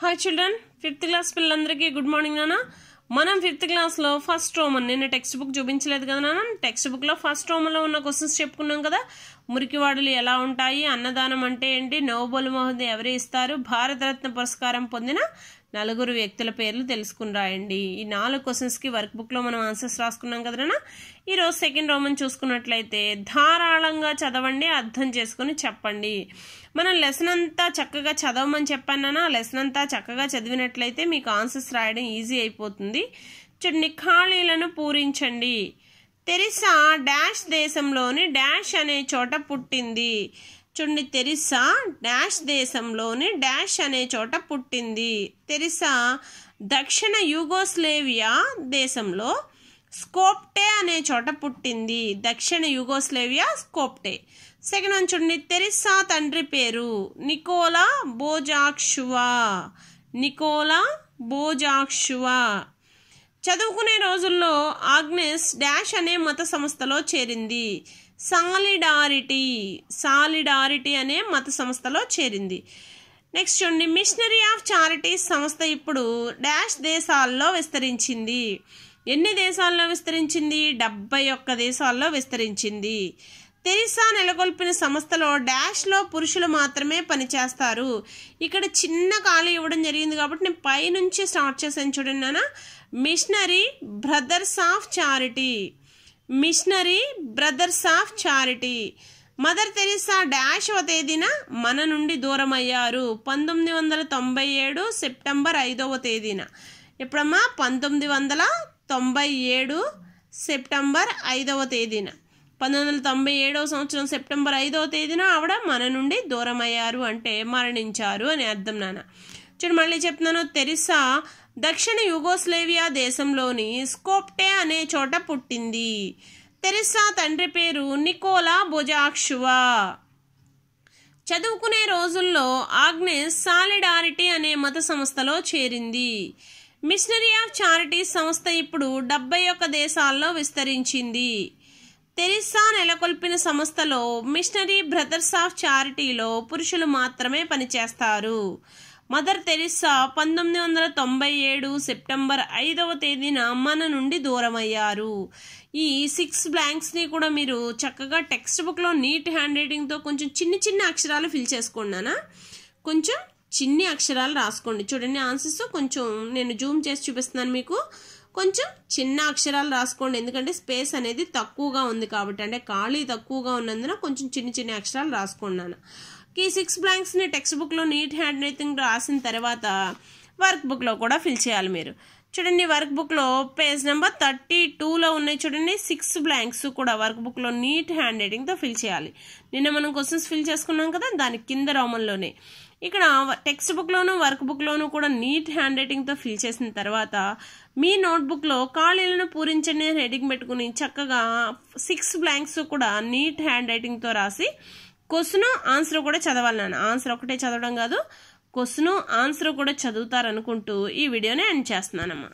hi children fifth class పిల్లలందరికీ good morning నాన్న మనం ఫిఫ్త్ క్లాస్లో ఫస్ట్ రోమన్ నిన్న టెక్స్ట్ బుక్ చూపించలేదు కదా నాన్న టెక్స్ట్ బుక్లో ఫస్ట్ రోమన్లో ఉన్న క్వశ్చన్స్ చెప్పుకున్నాం కదా మురికివాడులు ఎలా ఉంటాయి అన్నదానం అంటే ఏంటి నోబల్ మహోదయం ఎవరు ఇస్తారు భారతరత్న పురస్కారం పొందిన నలుగురు వ్యక్తుల పేర్లు తెలుసుకుని రాయండి ఈ నాలుగు క్వశ్చన్స్కి వర్క్ బుక్లో మనం ఆన్సర్స్ రాసుకున్నాం కదనా ఈరోజు సెకండ్ రోమన్ చూసుకున్నట్లయితే ధారాళంగా చదవండి అర్థం చేసుకుని చెప్పండి మనం లెసన్ అంతా చక్కగా చదవమని చెప్పానన్నా లెసన్ అంతా చక్కగా చదివినట్లయితే మీకు ఆన్సర్స్ రాయడం ఈజీ అయిపోతుంది చూడండి ఖాళీలను పూరించండి తెరిసా డాష్ దేశంలోని డాష్ అనే చోట పుట్టింది చూడండి తెరిసా డాష్ దేశంలోని డాష్ అనే చోట పుట్టింది తెరిసా దక్షిణ యుగోస్లేవియా దేశంలో స్కోప్టే అనే చోట పుట్టింది దక్షిణ యుగోస్లేవియా స్కోప్టే సెకండ్ వన్ చూడండి తెరిసా తండ్రి పేరు నికోలా బోజాక్షువా నికోలా బోజాక్షువా చదువుకునే రోజుల్లో ఆగ్నెస్ డాష్ అనే మత సంస్థలో చేరింది సాలిడారిటీ సాలిడారిటీ అనే మత సంస్థలో చేరింది నెక్స్ట్ చూడండి మిషనరీ ఆఫ్ చారిటీస్ సంస్థ ఇప్పుడు డాష్ దేశాల్లో విస్తరించింది ఎన్ని దేశాల్లో విస్తరించింది డెబ్బై ఒక్క దేశాల్లో విస్తరించింది తెరిసా నెలకొల్పిన సంస్థలో డాష్లో పురుషులు మాత్రమే పనిచేస్తారు ఇక్కడ చిన్న ఖాళీ ఇవ్వడం జరిగింది కాబట్టి నేను పైనుంచి స్టార్ట్ చేశాను చూడండి నాన్న Missionary Brothers of Charity Missionary Brothers of Charity Mother Teresa ఒక తేదీన మన నుండి దూరమయ్యారు పంతొమ్మిది వందల తొంభై ఏడు సెప్టెంబర్ ఐదవ తేదీన ఎప్పుడమ్మా పంతొమ్మిది వందల తొంభై ఏడు సెప్టెంబర్ ఐదవ తేదీన పంతొమ్మిది వందల తొంభై ఏడవ సంవత్సరం సెప్టెంబర్ ఐదవ తేదీన ఆవిడ మన నుండి దూరమయ్యారు అంటే మరణించారు అని అర్థం నాన్న చూడు మళ్ళీ చెప్తున్నాను తెరిసా దక్షిణ యుగోస్లేవియా దేశంలోని స్కోప్టే అనే చోట పుట్టింది తెరిసా తండ్రి పేరు నికోలా బొజాక్షువా చదువుకునే రోజుల్లో ఆగ్నేస్ సాలిడారిటీ అనే మత సంస్థలో చేరింది మిషనరీ ఆఫ్ చారిటీ సంస్థ ఇప్పుడు డెబ్బై ఒక్క దేశాల్లో విస్తరించింది తెరిసా నెలకొల్పిన సంస్థలో మిషనరీ బ్రదర్స్ ఆఫ్ చారిటీలో పురుషులు మాత్రమే పనిచేస్తారు మదర్ తెరిసా పంతొమ్మిది వందల తొంభై ఏడు సెప్టెంబర్ ఐదవ తేదీన మన నుండి దూరమయ్యారు ఈ సిక్స్ బ్లాంక్స్ని కూడా మీరు చక్కగా టెక్స్ట్ బుక్లో నీట్ హ్యాండ్ రైటింగ్తో కొంచెం చిన్న చిన్న అక్షరాలు ఫిల్ చేసుకున్నానా కొంచెం చిన్ని అక్షరాలు రాసుకోండి చూడండి ఆన్సర్స్ కొంచెం నేను జూమ్ చేసి చూపిస్తున్నాను మీకు కొంచెం చిన్న అక్షరాలు రాసుకోండి ఎందుకంటే స్పేస్ అనేది తక్కువగా ఉంది కాబట్టి అంటే ఖాళీ తక్కువగా ఉన్నందున కొంచెం చిన్న చిన్న అక్షరాలు రాసుకున్నాను ఈ సిక్స్ బ్లాంక్స్ని టెక్స్ట్ బుక్లో నీట్ హ్యాండ్ రైటింగ్ రాసిన తర్వాత వర్క్ బుక్లో కూడా ఫిల్ చేయాలి మీరు చూడండి వర్క్ బుక్లో పేజ్ నెంబర్ థర్టీ టూలో ఉన్నాయి చూడండి సిక్స్ బ్లాంక్స్ కూడా వర్క్ బుక్లో నీట్ హ్యాండ్ రైటింగ్తో ఫిల్ చేయాలి నిన్న మనం క్వశ్చన్స్ ఫిల్ చేసుకున్నాం కదా దాని కింద రోమంలోనే ఇక్కడ టెక్స్ట్ బుక్లోను వర్క్ బుక్లోను కూడా నీట్ హ్యాండ్ రైటింగ్తో ఫిల్ చేసిన తర్వాత మీ నోట్బుక్లో ఖాళీలను పూరించండి హెడింగ్ పెట్టుకుని చక్కగా సిక్స్ బ్లాంక్స్ కూడా నీట్ హ్యాండ్ రైటింగ్తో రాసి క్వశ్చన్ ఆన్సర్ కూడా చదవాలి నాన్న ఆన్సర్ ఒకటే చదవడం కాదు క్వశ్చను ఆన్సర్ కూడా చదువుతారనుకుంటూ ఈ వీడియోని ఎండ్ చేస్తున్నానమ్మా